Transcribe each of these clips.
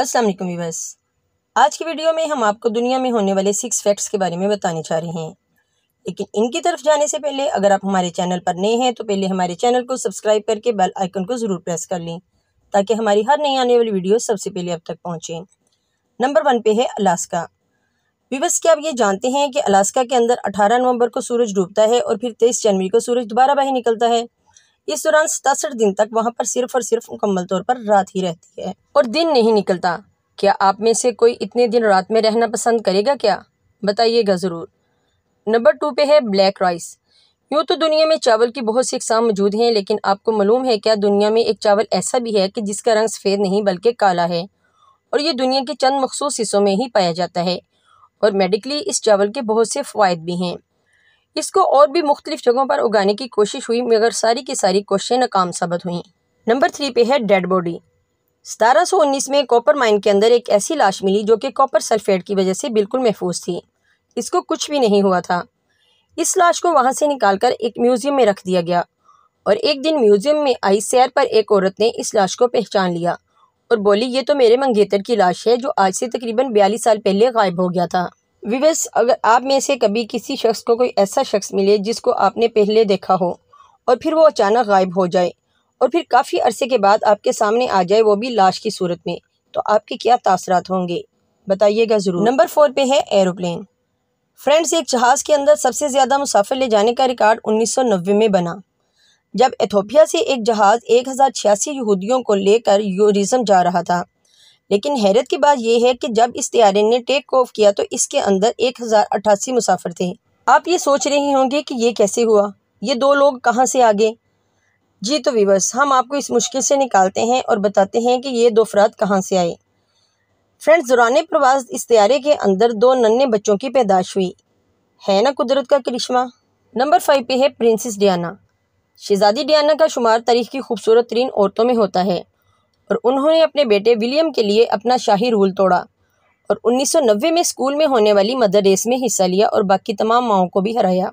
अस्सलाम वालेकुम व्यूवर्स आज की वीडियो में हम आपको दुनिया में होने वाले सिक्स फैक्ट्स के बारे में बताने जा रहे हैं लेकिन इनकी तरफ जाने से पहले अगर आप हमारे चैनल पर नए हैं तो पहले हमारे चैनल को सब्सक्राइब करके बेल आइकन को ज़रूर प्रेस कर लें ताकि हमारी हर नई आने वाली वीडियो सबसे पहले अब तक पहुँचें नंबर वन पे है अलास्का विवस क्या आप ये जानते हैं कि अलास्का के अंदर अठारह नवंबर को सूरज डूबता है और फिर तेईस जनवरी को सूरज दोबारा बाहर निकलता है इस दौरान सतासठ दिन तक वहाँ पर सिर्फ और सिर्फ मुकम्मल तौर पर रात ही रहती है और दिन नहीं निकलता क्या आप में से कोई इतने दिन रात में रहना पसंद करेगा क्या बताइएगा ज़रूर नंबर टू पे है ब्लैक राइस यूँ तो दुनिया में चावल की बहुत सी अकसाम मौजूद हैं लेकिन आपको मालूम है क्या दुनिया में एक चावल ऐसा भी है कि जिसका रंग सफ़ेद नहीं बल्कि काला है और ये दुनिया के चंद मखसूस हिस्सों में ही पाया जाता है और मेडिकली इस चावल के बहुत से फ़ायदे भी हैं इसको और भी मुख्तलिफ जगहों पर उगाने की कोशिश हुई मगर सारी की सारी कोशिशें नाकाम साबित हुई नंबर थ्री पे है डेड बॉडी सतारह सौ उन्नीस में कॉपर माइन के अंदर एक ऐसी लाश मिली जो कि कॉपर सल्फेट की वजह से बिल्कुल महफूज थी इसको कुछ भी नहीं हुआ था इस लाश को वहाँ से निकाल कर एक म्यूज़ियम में रख दिया गया और एक दिन म्यूज़ियम में आई सैर पर एक औरत ने इस लाश को पहचान लिया और बोली ये तो मेरे मंगेतर की लाश है जो आज से तकरीबन बयालीस साल पहले गायब हो गया था विवेस अगर आप में से कभी किसी शख्स को कोई ऐसा शख्स मिले जिसको आपने पहले देखा हो और फिर वो अचानक गायब हो जाए और फिर काफ़ी अरसे के बाद आपके सामने आ जाए वो भी लाश की सूरत में तो आपके क्या तासरात होंगे बताइएगा ज़रूर नंबर फोर पे है एरोप्लेन फ्रेंड्स एक जहाज़ के अंदर सबसे ज़्यादा मुसाफिर ले जाने का रिकॉर्ड उन्नीस में बना जब एथोपिया से एक जहाज़ एक हज़ार छियासी यहूदियों को लेकर यूरिज़म जा रहा था लेकिन हैरत की बात यह है कि जब इस तैयारे ने टेक ऑफ किया तो इसके अंदर एक हज़ार अट्ठासी मुसाफिर थे आप ये सोच रहे होंगे कि ये कैसे हुआ ये दो लोग कहाँ से आ गए जी तो वीवर्स हम आपको इस मुश्किल से निकालते हैं और बताते हैं कि ये दो अफराद कहाँ से आए फ्रेंड्स दौरान प्रवास इस तैयारे के अंदर दो नन्हे बच्चों की पैदाश हुई है ना कुदरत का करिश्मा नंबर फाइव पे है प्रिंसेस डियाना शहजादी डियाना का शुमार तारीख की खूबसूरत तरीन औरतों में होता है और उन्होंने अपने बेटे विलियम के लिए अपना शाही रूल तोड़ा और 1990 में स्कूल में होने वाली मदर रेस में हिस्सा लिया और बाकी तमाम माओं को भी हराया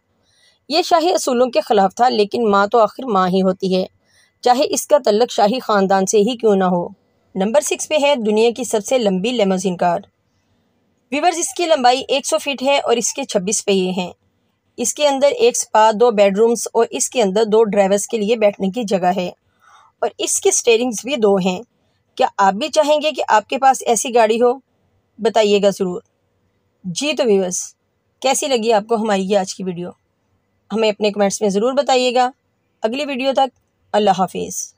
ये शाही असूलों के खिलाफ था लेकिन माँ तो आखिर माँ ही होती है चाहे इसका तल्लक शाही ख़ानदान से ही क्यों ना हो नंबर सिक्स पे है दुनिया की सबसे लंबी लेमोजिन कार वीवर्स इसकी लंबाई 100 फीट है और इसके 26 पहिए हैं इसके अंदर एक स्पा दो बेडरूम्स और इसके अंदर दो ड्राइवर्स के लिए बैठने की जगह है और इसके स्टेयरिंग्स भी दो हैं क्या आप भी चाहेंगे कि आपके पास ऐसी गाड़ी हो बताइएगा ज़रूर जी तो व्यूवर्स कैसी लगी आपको हमारी ये आज की वीडियो हमें अपने कमेंट्स में ज़रूर बताइएगा अगली वीडियो तक अल्लाह हाफिज़